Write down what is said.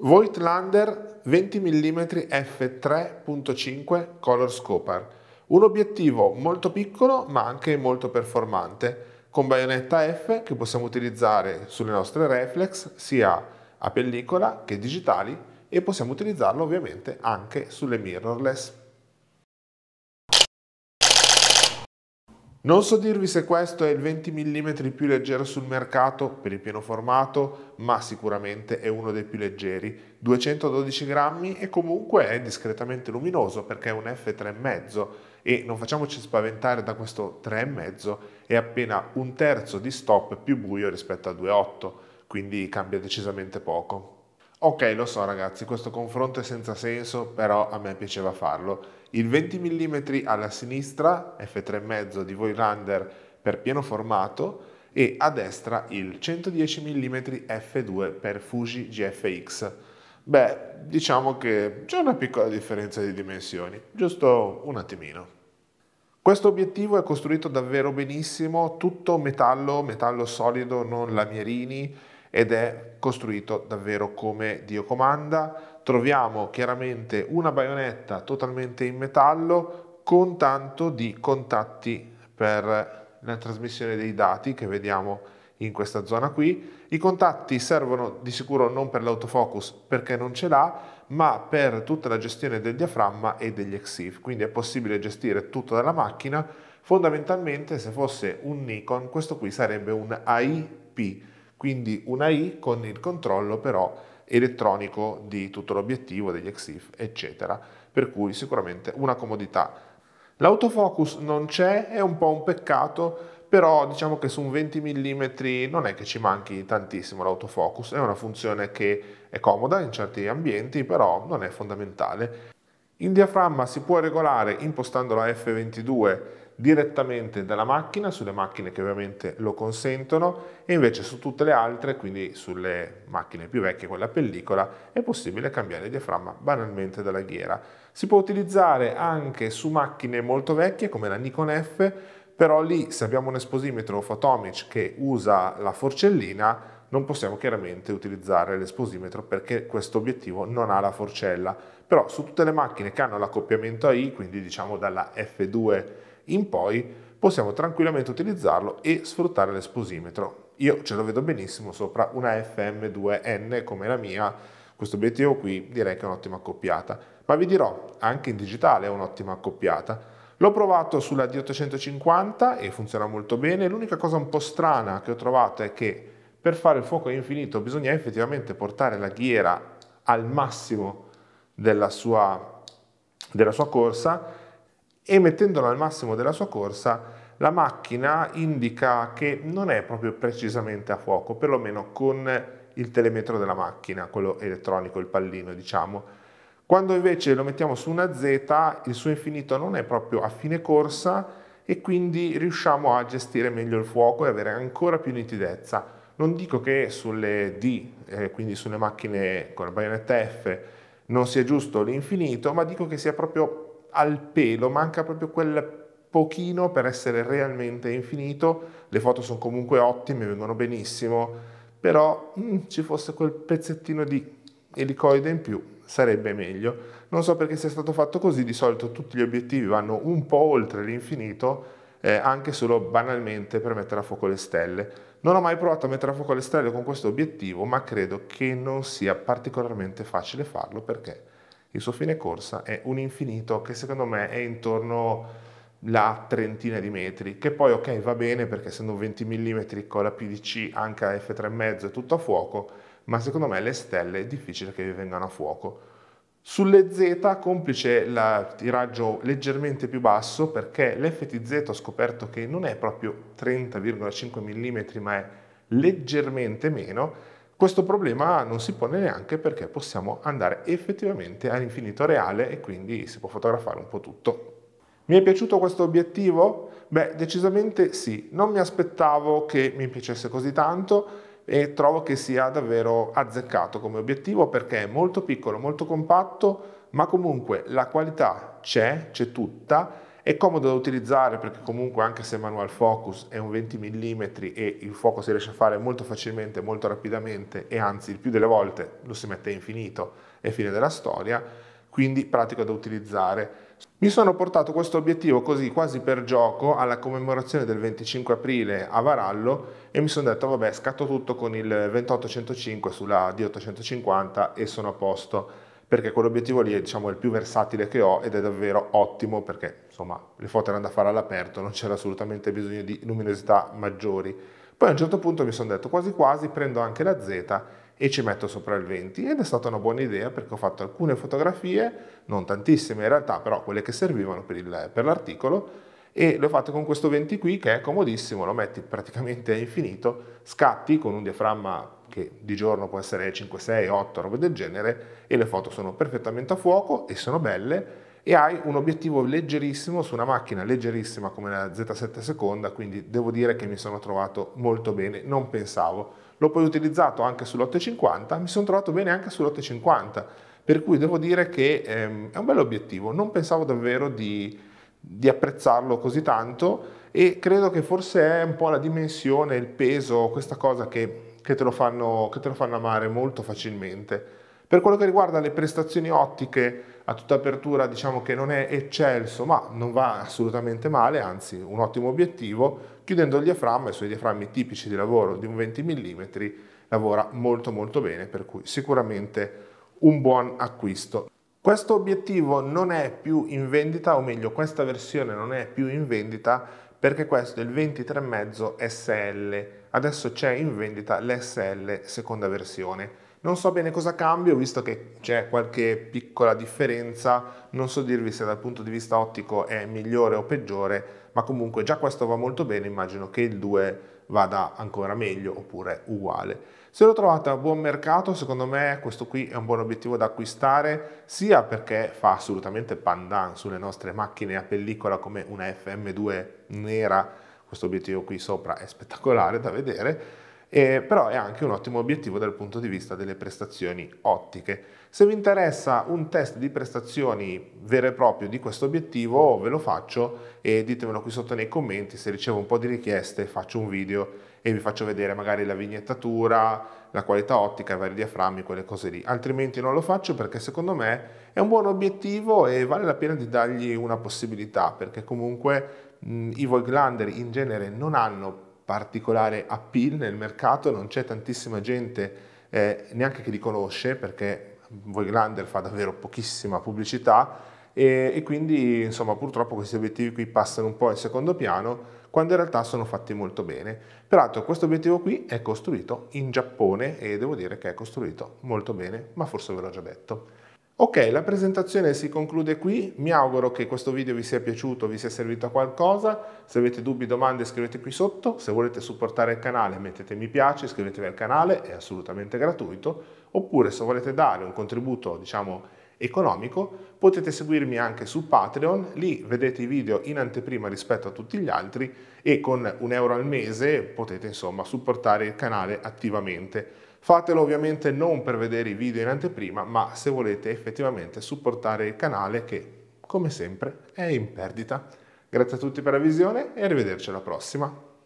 Voigtlander 20 mm f3.5 Color Scoper, un obiettivo molto piccolo ma anche molto performante, con baionetta F che possiamo utilizzare sulle nostre reflex sia a pellicola che digitali e possiamo utilizzarlo ovviamente anche sulle mirrorless. Non so dirvi se questo è il 20 mm più leggero sul mercato per il pieno formato, ma sicuramente è uno dei più leggeri, 212 grammi e comunque è discretamente luminoso perché è un f3,5 e non facciamoci spaventare da questo 3,5 è appena un terzo di stop più buio rispetto a 2,8, quindi cambia decisamente poco. Ok, lo so ragazzi, questo confronto è senza senso, però a me piaceva farlo il 20 mm alla sinistra, f3,5 di Voiglander per pieno formato, e a destra il 110 mm f2 per Fuji GFX. Beh, diciamo che c'è una piccola differenza di dimensioni, giusto un attimino. Questo obiettivo è costruito davvero benissimo, tutto metallo, metallo solido, non lamierini, ed è costruito davvero come Dio comanda troviamo chiaramente una baionetta totalmente in metallo con tanto di contatti per la trasmissione dei dati che vediamo in questa zona qui. I contatti servono di sicuro non per l'autofocus perché non ce l'ha, ma per tutta la gestione del diaframma e degli EXIF, quindi è possibile gestire tutto dalla macchina. Fondamentalmente se fosse un Nikon questo qui sarebbe un AI-P, quindi un AI con il controllo però elettronico di tutto l'obiettivo, degli EXIF, eccetera, per cui sicuramente una comodità. L'autofocus non c'è, è un po' un peccato, però diciamo che su un 20 mm non è che ci manchi tantissimo l'autofocus, è una funzione che è comoda in certi ambienti, però non è fondamentale. In diaframma si può regolare impostando la F22 direttamente dalla macchina, sulle macchine che ovviamente lo consentono, e invece su tutte le altre, quindi sulle macchine più vecchie con la pellicola, è possibile cambiare il diaframma banalmente dalla ghiera. Si può utilizzare anche su macchine molto vecchie come la Nikon F, però lì se abbiamo un esposimetro Fotomic che usa la forcellina, non possiamo chiaramente utilizzare l'esposimetro perché questo obiettivo non ha la forcella. Però su tutte le macchine che hanno l'accoppiamento AI, quindi diciamo dalla F2 in poi possiamo tranquillamente utilizzarlo e sfruttare l'esposimetro. Io ce lo vedo benissimo sopra una FM2N come la mia, questo obiettivo qui direi che è un'ottima accoppiata, ma vi dirò anche in digitale è un'ottima accoppiata. L'ho provato sulla D850 e funziona molto bene, l'unica cosa un po' strana che ho trovato è che per fare il fuoco infinito bisogna effettivamente portare la ghiera al massimo della sua, della sua corsa e mettendola al massimo della sua corsa la macchina indica che non è proprio precisamente a fuoco, perlomeno con il telemetro della macchina, quello elettronico, il pallino diciamo. Quando invece lo mettiamo su una Z, il suo infinito non è proprio a fine corsa e quindi riusciamo a gestire meglio il fuoco e avere ancora più nitidezza. Non dico che sulle D, eh, quindi sulle macchine con la baionetta F, non sia giusto l'infinito, ma dico che sia proprio al pelo, manca proprio quel pochino per essere realmente infinito. Le foto sono comunque ottime, vengono benissimo, però mm, ci fosse quel pezzettino di elicoide in più sarebbe meglio. Non so perché sia stato fatto così, di solito tutti gli obiettivi vanno un po' oltre l'infinito, eh, anche solo banalmente per mettere a fuoco le stelle. Non ho mai provato a mettere a fuoco le stelle con questo obiettivo, ma credo che non sia particolarmente facile farlo perché il suo fine corsa è un infinito che secondo me è intorno la trentina di metri, che poi ok va bene perché essendo 20 mm con la PDC anche a F3,5 è tutto a fuoco, ma secondo me le stelle è difficile che vi vengano a fuoco. Sulle Z, complice il tiraggio leggermente più basso perché l'FTZ ho scoperto che non è proprio 30,5 mm ma è leggermente meno questo problema non si pone neanche perché possiamo andare effettivamente all'infinito reale e quindi si può fotografare un po' tutto. Mi è piaciuto questo obiettivo? Beh, decisamente sì. Non mi aspettavo che mi piacesse così tanto e trovo che sia davvero azzeccato come obiettivo perché è molto piccolo, molto compatto, ma comunque la qualità c'è, c'è tutta è comodo da utilizzare perché comunque anche se manual focus è un 20 mm e il fuoco si riesce a fare molto facilmente, molto rapidamente e anzi il più delle volte lo si mette infinito e fine della storia, quindi pratico da utilizzare. Mi sono portato questo obiettivo così quasi per gioco alla commemorazione del 25 aprile a Varallo e mi sono detto vabbè scatto tutto con il 2805 sulla D850 e sono a posto perché quell'obiettivo lì diciamo, è, diciamo, il più versatile che ho ed è davvero ottimo perché insomma, le foto erano da fare all'aperto, non c'era assolutamente bisogno di luminosità maggiori. Poi a un certo punto mi sono detto quasi quasi prendo anche la Z e ci metto sopra il 20 ed è stata una buona idea perché ho fatto alcune fotografie, non tantissime in realtà, però quelle che servivano per, l'articolo e le ho fatte con questo 20 qui che è comodissimo, lo metti praticamente a infinito, scatti con un diaframma che di giorno può essere 5, 6, 8, roba del genere, e le foto sono perfettamente a fuoco e sono belle e hai un obiettivo leggerissimo su una macchina leggerissima come la Z7 seconda, quindi devo dire che mi sono trovato molto bene, non pensavo. L'ho poi utilizzato anche sull'850, mi sono trovato bene anche sull'850, per cui devo dire che ehm, è un bel obiettivo, non pensavo davvero di, di apprezzarlo così tanto e credo che forse è un po' la dimensione, il peso, questa cosa che che te lo fanno, te lo fanno amare molto facilmente. Per quello che riguarda le prestazioni ottiche a tutta apertura diciamo che non è eccelso ma non va assolutamente male, anzi un ottimo obiettivo, chiudendo il diaframma, i suoi diaframmi tipici di lavoro di un 20 mm, lavora molto molto bene per cui sicuramente un buon acquisto. Questo obiettivo non è più in vendita o meglio questa versione non è più in vendita perché questo è il 23,5 SL adesso c'è in vendita l'SL seconda versione. Non so bene cosa cambio, visto che c'è qualche piccola differenza, non so dirvi se dal punto di vista ottico è migliore o peggiore, ma comunque già questo va molto bene, immagino che il 2 vada ancora meglio oppure uguale. Se lo trovate a buon mercato, secondo me questo qui è un buon obiettivo da acquistare, sia perché fa assolutamente pandan sulle nostre macchine a pellicola come una FM2 nera questo obiettivo qui sopra è spettacolare da vedere, eh, però è anche un ottimo obiettivo dal punto di vista delle prestazioni ottiche. Se vi interessa un test di prestazioni vero e proprio di questo obiettivo ve lo faccio e ditemelo qui sotto nei commenti, se ricevo un po' di richieste faccio un video e vi faccio vedere magari la vignettatura, la qualità ottica, i vari diaframmi, quelle cose lì. Altrimenti non lo faccio perché secondo me è un buon obiettivo e vale la pena di dargli una possibilità perché comunque i Voiglander in genere non hanno particolare appeal nel mercato, non c'è tantissima gente eh, neanche che li conosce perché Voiglander fa davvero pochissima pubblicità e, e, quindi insomma purtroppo questi obiettivi qui passano un po' in secondo piano quando in realtà sono fatti molto bene. Peraltro questo obiettivo qui è costruito in Giappone e devo dire che è costruito molto bene, ma forse ve l'ho già detto. Ok, la presentazione si conclude qui, mi auguro che questo video vi sia piaciuto, vi sia servito a qualcosa, se avete dubbi, domande scrivete qui sotto, se volete supportare il canale mettete mi piace, iscrivetevi al canale, è assolutamente gratuito, oppure se volete dare un contributo diciamo economico potete seguirmi anche su Patreon, lì vedete i video in anteprima rispetto a tutti gli altri e con un euro al mese potete insomma supportare il canale attivamente. Fatelo ovviamente non per vedere i video in anteprima, ma se volete effettivamente supportare il canale che, come sempre, è in perdita. Grazie a tutti per la visione e arrivederci alla prossima.